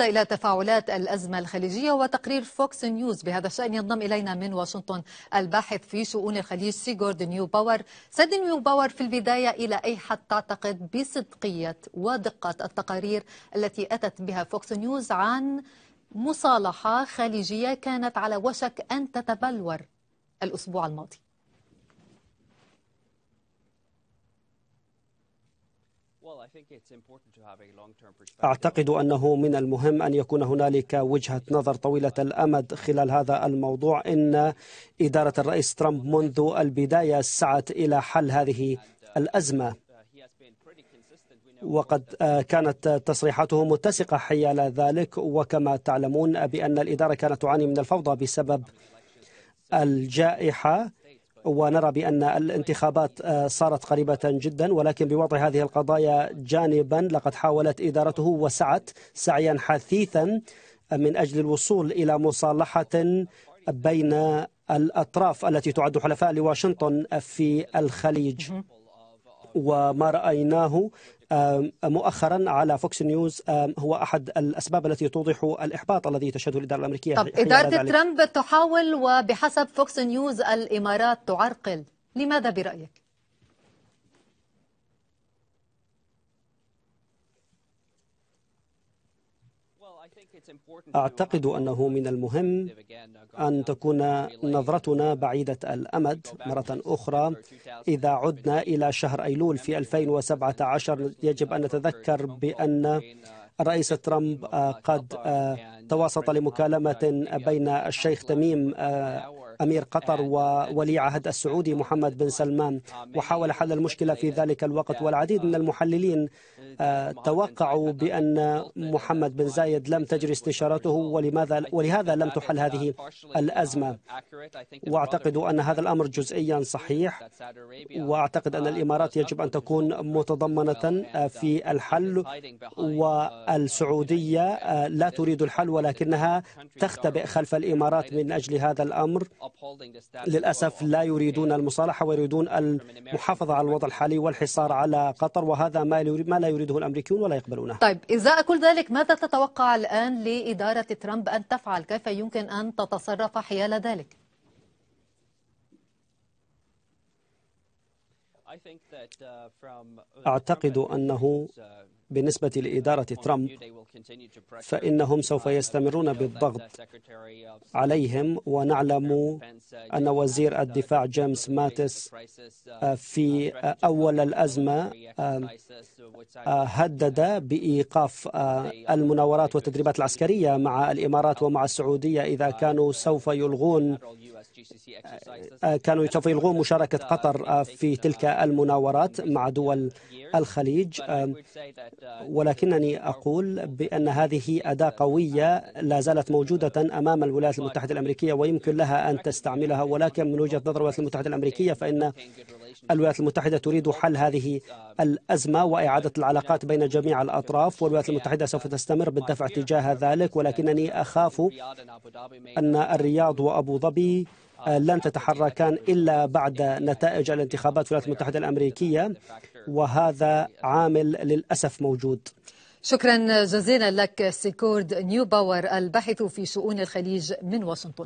إلى تفاعلات الأزمة الخليجية وتقرير فوكس نيوز بهذا الشأن ينضم إلينا من واشنطن الباحث في شؤون الخليج سيغورد نيو باور سيد نيو باور في البداية إلى أي حد تعتقد بصدقية ودقة التقارير التي أتت بها فوكس نيوز عن مصالحة خليجية كانت على وشك أن تتبلور الأسبوع الماضي أعتقد أنه من المهم أن يكون هنالك وجهة نظر طويلة الأمد خلال هذا الموضوع إن إدارة الرئيس ترامب منذ البداية سعت إلى حل هذه الأزمة uh, وقد uh, آه، كانت تصريحاته متسقة حيال ذلك وكما تعلمون بأن الإدارة كانت تعاني من الفوضى بسبب الجائحة ونرى بأن الانتخابات آه، صارت قريبة جدا ولكن بوضع هذه القضايا جانبا لقد حاولت إدارته وسعت سعيا حثيثا من أجل الوصول إلى مصالحة بين الأطراف التي تعد حلفاء لواشنطن في الخليج وما رأيناه مؤخرا على فوكس نيوز هو احد الاسباب التي توضح الاحباط الذي تشهده الاداره الامريكيه طب اداره ترامب تحاول وبحسب فوكس نيوز الامارات تعرقل لماذا برايك أعتقد أنه من المهم أن تكون نظرتنا بعيدة الأمد مرة أخرى إذا عدنا إلى شهر أيلول في 2017 يجب أن نتذكر بأن الرئيس ترامب آه، قد آه، تواصل لمكالمة بين الشيخ تميم آه، أمير قطر وولي عهد السعودي محمد بن سلمان وحاول حل المشكلة في ذلك الوقت والعديد من المحللين آه، توقعوا بأن محمد بن زايد لم تجري استشارته ولماذا ولهذا لم تحل هذه الأزمة وأعتقد أن هذا الأمر جزئيا صحيح وأعتقد أن الإمارات يجب أن تكون متضمنة آه، في الحل والسعودية آه، لا تريد الحل ولكنها تختبئ خلف الإمارات من أجل هذا الأمر للأسف لا يريدون المصالحة ويريدون المحافظة على الوضع الحالي والحصار على قطر وهذا ما, ما لا يريده الأمريكيون ولا يقبلونه طيب إزاء كل ذلك ماذا تتوقع الآن لإدارة ترامب أن تفعل كيف يمكن أن تتصرف حيال ذلك Uh, أعتقد أنه uh, بالنسبة لإدارة ترامب فإنهم سوف uh, يستمرون بالضغط عليهم ونعلم أن وزير الدفاع جيمس ماتس في أول الأزمة هدد بإيقاف المناورات والتدريبات العسكرية مع الإمارات ومع السعودية إذا كانوا سوف يلغون آه، آه، كانوا سوف يلغون مشاركة قطر آه، في تلك المناورات مع دول الخليج uh, ولكنني أقول بأن هذه أداة قوية لا زالت موجودة أمام الولايات المتحدة الأمريكية ويمكن لها أن تستعملها ولكن من وجهة نظر الولايات المتحدة الأمريكية فإن الولايات المتحدة تريد حل هذه الأزمة وإعادة العلاقات بين جميع الأطراف والولايات المتحدة سوف تستمر بالدفع تجاه ذلك ولكنني أخاف أن الرياض وأبو ظبي لن تتحركان إلا بعد نتائج الانتخابات في الولايات المتحدة الأمريكية وهذا عامل للأسف موجود شكرا جزيلا لك سيكورد نيو باور الباحث في شؤون الخليج من واشنطن